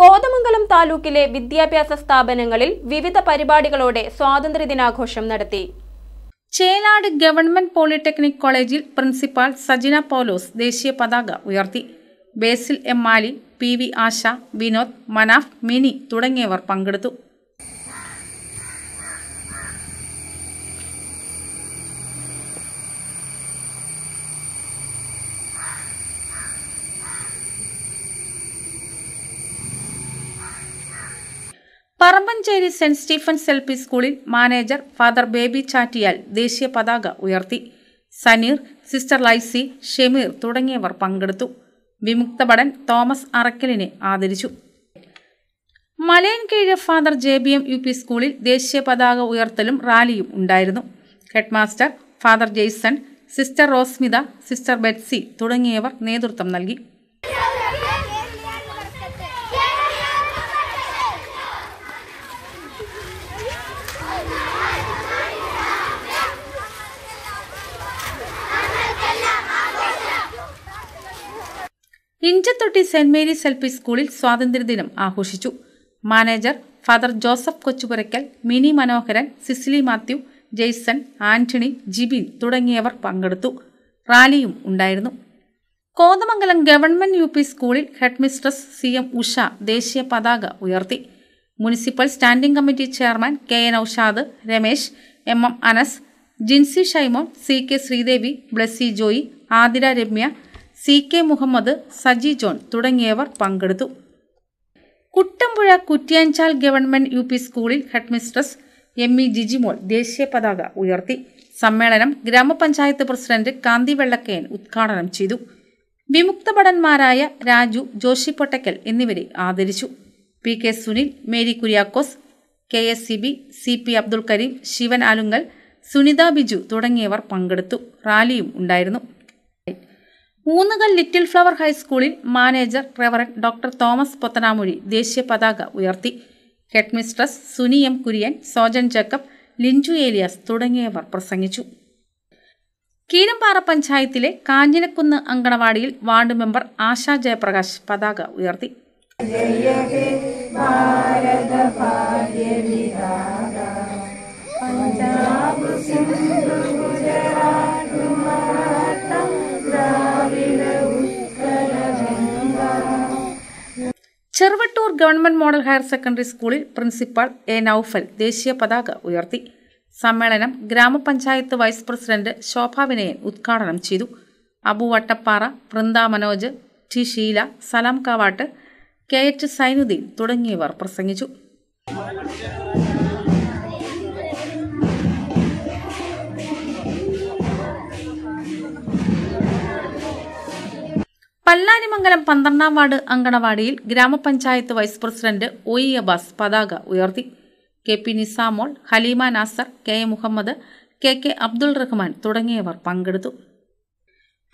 കോതമംഗലം താലൂക്കിലെ വിദ്യാഭ്യാസ സ്ഥാപനങ്ങളിൽ വിവിധ പരിപാടികളോടെ സ്വാതന്ത്ര്യദിനാഘോഷം നടത്തി ചേലാട് ഗവൺമെന്റ് പോളിടെക്നിക് കോളേജിൽ പ്രിൻസിപ്പാൾ സജിന പോലോസ് ദേശീയ പതാക ഉയർത്തി Basil M Mali P V Asha Vinod Manaf Mini തുടങ്ങിയവർ പങ്കെടുത്തു Kozhencherry saint Stephen's L P സ്കൂളിൽ മാനേജർ ഫാദർ ബേബി ചാറ്റിയാൽ ദേശീയ പതാക ഉയർത്തി സനീർ സിസ്റ്റർ ലൈസി ഷെമീർ തുടങ്ങിയവർ പങ്കെടുത്തു വിമുക്ത ഭടൻ തോമസ് അറക്കലിനെ ആദരിച്ചു Malayinkeezhu father J B M U P സ്കൂളിൽ ദേശീയ പതാക ഉയർത്തലും റാലിയും ഉണ്ടായിരുന്നു headmaster father Jaison sister Rosmitha sister Betsy തുടങ്ങിയവർ നേതൃത്വം നൽകി Inchathotty saint Mary's L P സ്കൂളിൽ സ്വാതന്ത്ര്യദിനം ആഘോഷിച്ചു manager father Joseph Kochupurackal Mini Manoharan Cicily Mathew Jaison Antony Jibin തുടങ്ങിയവർ പങ്കെടുത്തു റാലിയും ഉണ്ടായിരുന്നു കോതമംഗലം ഗവൺമെന്റ് യു പി സ്കൂളിൽ ഹെഡ്മിസ്ട്രസ് സി എം ഉഷ ദേശീയ പതാക ഉയർത്തി municipal standing committee chairman K N Aushad Ramesh M M Anas Jincy Shymon C K Sreedevi Blessy Joy Athira Ramya C K Muhammad Saji John തുടങ്ങിയവർ പങ്കെടുത്തു Kuttampuzha Kuttiyanchal government U P സ്കൂളിൽ ഹെഡ്മിസ്ട്രസ് എം ഇ ജിജിമോൾ ദേശീയ പതാക ഉയർത്തി സമ്മേളനം ഗ്രാമപഞ്ചായത്ത് പ്രസിഡന്റ് കാന്തി വെള്ളക്കയൻ ഉദ്ഘാടനം ചെയ്തു വിമുക്ത ഭടന്മാരായ രാജു ജോഷി പൊട്ടക്കൽ എന്നിവരെ ആദരിച്ചു P K Sunil Mary Kuriakose K S C B C P Abdul Kareem Sivan Alunkal Sunitha Biju തുടങ്ങിയവർ പങ്കെടുത്തു റാലിയും ഉണ്ടായിരുന്നു മൂന്നുകൽ ലിറ്റിൽ ഫ്ലവർ ഹൈസ്കൂളിൽ manager reverend doctor Thomas Pothanamuzhi ദേശീയ പതാക ഉയർത്തി headmistress Suni M Kurian Sojan Jacob Linchu Eliyas തുടങ്ങിയവർ പ്രസംഗിച്ചു കീരമ്പാറ പഞ്ചായത്തിലെ കാഞ്ഞിരക്കുന്ന് അങ്കണവാടിയിൽ വാർഡ് മെമ്പർ ആശാ ജയപ്രകാശ് പതാക ഉയർത്തി ഭാരത ഭാഗ്യ പഞ്ചാബ് സിംഹ Cheruvattoor government model higher secondary സ്കൂളിൽ പ്രിൻസിപ്പാൾ എ നൌഫൽ ദേശീയ പതാക ഉയർത്തി സമ്മേളനം ഗ്രാമപഞ്ചായത്ത് വൈസ് പ്രസിഡന്റ് ശോഭ വിനയൻ ഉദ്ഘാടനം ചെയ്തു Abu Vattappara Vrinda Manoj T Sheela Salam Kavattu K H Sainudheen തുടങ്ങിയവർ പ്രസംഗിച്ചു പല്ലാനിമംഗലം പന്ത്രണ്ടാം വാർഡ് അങ്കണവാടിയിൽ ഗ്രാമപഞ്ചായത്ത് vice president O E Abbas പതാക ഉയർത്തി K P Nisamol Haleema Nasar K A Muhammad K K Abdul Rahman തുടങ്ങിയവർ പങ്കെടുത്തു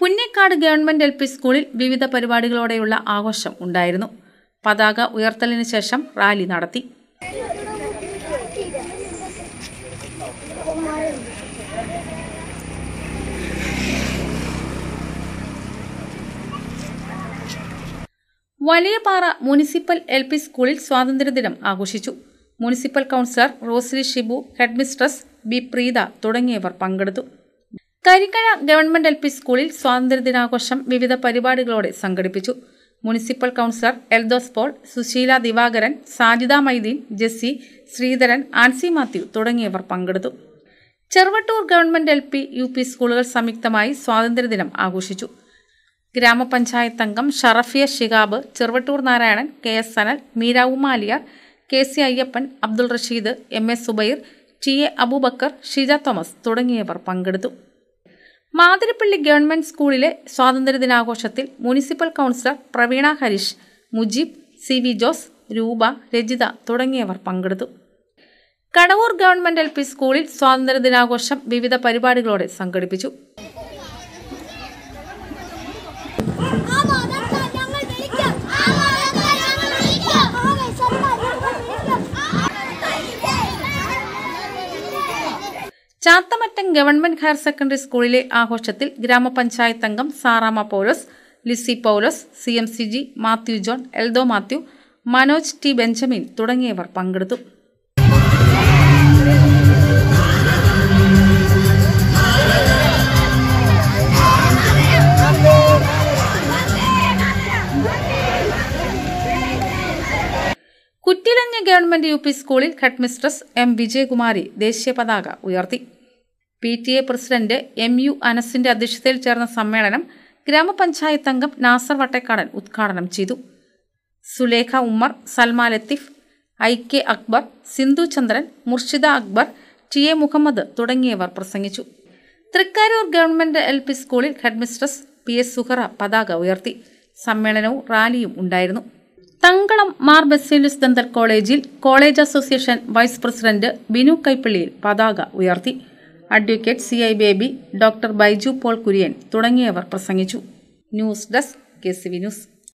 പുന്നേക്കാട് ഗവൺമെന്റ് എൽ പി സ്കൂളിൽ വിവിധ പരിപാടികളോടെയുള്ള ആഘോഷം ഉണ്ടായിരുന്നു പതാക ഉയർത്തലിന് ശേഷം റാലി നടത്തി വലിയപാറ മുനിസിപ്പൽ എൽ പി സ്കൂളിൽ സ്വാതന്ത്ര്യദിനം ആഘോഷിച്ചു municipal councillor Rosly Shibu headmistress B Preetha തുടങ്ങിയവർ പങ്കെടുത്തു കരിക്കഴ ഗവൺമെന്റ് എൽ പി സ്കൂളിൽ സ്വാതന്ത്ര്യദിനാഘോഷം വിവിധ പരിപാടികളോടെ സംഘടിപ്പിച്ചു municipal councillor Eldhose Paul Susheela Divakaran Sajida Maideen Jessy Sreedharan Ancy Mathew തുടങ്ങിയവർ പങ്കെടുത്തു Cheruvattoor government L P U P സ്കൂളുകൾ സംയുക്തമായി സ്വാതന്ത്ര്യദിനം ആഘോഷിച്ചു ഗ്രാമപഞ്ചായത്ത് അംഗം Sharafiya Shihab Cheruvattoor Narayanan K S Sanal Meera Umaliyar K C Ayyappan Abdul Rasheed M S Subair T A Aboobacker Shija Thomas തുടങ്ങിയവർ പങ്കെടുത്തു മാതിരപ്പള്ളി ഗവൺമെന്റ് സ്കൂളിലെ സ്വാതന്ത്ര്യദിനാഘോഷത്തിൽ municipal councillor Praveena Harish Mujeeb C V Jose Roopa Rajitha തുടങ്ങിയവർ പങ്കെടുത്തു കടവൂർ ഗവൺമെന്റ് എൽ സ്കൂളിൽ സ്വാതന്ത്ര്യദിനാഘോഷം വിവിധ പരിപാടികളോടെ സംഘടിപ്പിച്ചു ചാത്തമറ്റം ഗവൺമെന്റ് ഹയർ സെക്കൻഡറി സ്കൂളിലെ ആഘോഷത്തിൽ ഗ്രാമപഞ്ചായത്ത് അംഗം Sarama Paulose Lissy Paulose C M C G Mathew John Eldho Mathew Manoj T Benjamin തുടങ്ങിയവർ പങ്കെടുത്തു കുറ്റിലഞ്ഞ ഗവൺമെന്റ് യു പി സ്കൂളിൽ ഹെഡ്മിസ്ട്രസ് എം വിജയകുമാരി ദേശീയ പതാക ഉയർത്തി P T A president M U അനസിന്റെ അധ്യക്ഷതയിൽ ചേർന്ന സമ്മേളനം ഗ്രാമപഞ്ചായത്ത് അംഗം നാസർ വട്ടേക്കാടൻ ഉദ്ഘാടനം ചെയ്തു Sulekha Ummer Salma Latheef I K Akbar Sindhu Chandran Murshida Akbar T A Muhammad തുടങ്ങിയവർ പ്രസംഗിച്ചു തൃക്കാരൂർ ഗവൺമെന്റ് എൽ പി സ്കൂളിൽ ഹെഡ്മിസ്ട്രസ് പി എസ് സുഹറ പതാക ഉയർത്തി സമ്മേളനവും റാലിയും ഉണ്ടായിരുന്നു തങ്കളം മാർ ബെസേലിസ് ദന്തൽ കോളേജിൽ college association vice president Binu കൈപ്പള്ളിയിൽ പതാക ഉയർത്തി advocate C I Baby doctor Baiju Paul Kurian തുടങ്ങിയവർ പ്രസംഗിച്ചു news desk K C V news